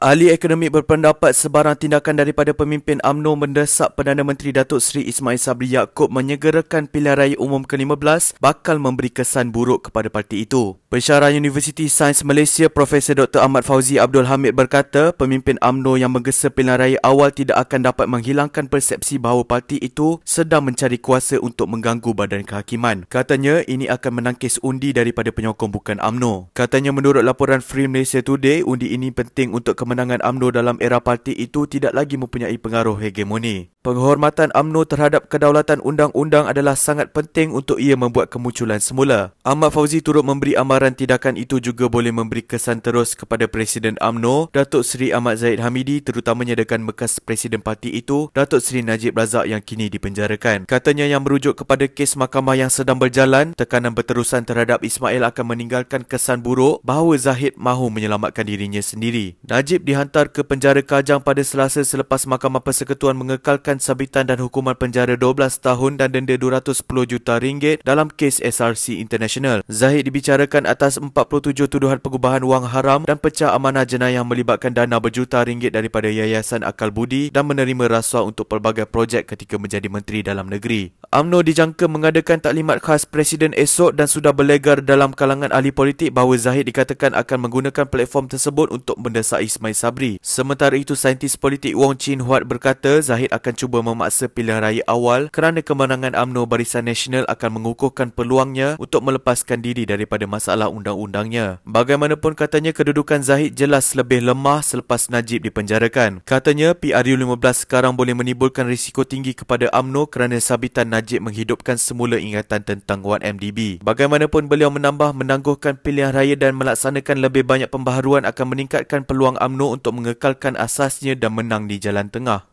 Ahli ekonomi berpendapat sebarang tindakan daripada pemimpin AMNO mendesak Perdana Menteri Datuk Seri Ismail Sabri Yaakob menyegerakan pilihan raya umum ke-15 bakal memberi kesan buruk kepada parti itu. Pensyarah Universiti Sains Malaysia Prof. Dr. Ahmad Fauzi Abdul Hamid berkata pemimpin AMNO yang menggesa pilihan raya awal tidak akan dapat menghilangkan persepsi bahawa parti itu sedang mencari kuasa untuk mengganggu badan kehakiman. Katanya ini akan menangkis undi daripada penyokong bukan AMNO. Katanya menurut laporan Free Malaysia Today, undi ini penting untuk kemampuan kemenangan AMNO dalam era parti itu tidak lagi mempunyai pengaruh hegemoni. Penghormatan AMNO terhadap kedaulatan undang-undang adalah sangat penting untuk ia membuat kemunculan semula. Ahmad Fauzi turut memberi amaran tindakan itu juga boleh memberi kesan terus kepada Presiden AMNO, Datuk Seri Ahmad Zaid Hamidi terutamanya dengan bekas Presiden parti itu, Datuk Seri Najib Razak yang kini dipenjarakan. Katanya yang merujuk kepada kes mahkamah yang sedang berjalan, tekanan berterusan terhadap Ismail akan meninggalkan kesan buruk bahawa Zahid mahu menyelamatkan dirinya sendiri. Najib Najib dihantar ke penjara Kajang pada selasa selepas Mahkamah Persekutuan mengekalkan sabitan dan hukuman penjara 12 tahun dan denda 210 juta ringgit dalam kes SRC International. Zahid dibicarakan atas 47 tuduhan pengubahan wang haram dan pecah amanah jenayah melibatkan dana berjuta ringgit daripada Yayasan Akal Budi dan menerima rasuah untuk pelbagai projek ketika menjadi menteri dalam negeri. UMNO dijangka mengadakan taklimat khas Presiden esok dan sudah berlegar dalam kalangan ahli politik bahawa Zahid dikatakan akan menggunakan platform tersebut untuk mendesak Ismail Sabri. Sementara itu, saintis politik Wong Chin Huat berkata Zahid akan cuba memaksa pilihan raya awal kerana kemenangan UMNO Barisan Nasional akan mengukuhkan peluangnya untuk melepaskan diri daripada masalah undang-undangnya. Bagaimanapun katanya, kedudukan Zahid jelas lebih lemah selepas Najib dipenjarakan. Katanya, PRU-15 sekarang boleh menimbulkan risiko tinggi kepada UMNO kerana sabitan Najib Najib menghidupkan semula ingatan tentang 1MDB. Bagaimanapun beliau menambah menangguhkan pilihan raya dan melaksanakan lebih banyak pembaharuan akan meningkatkan peluang AMNO untuk mengekalkan asasnya dan menang di jalan tengah.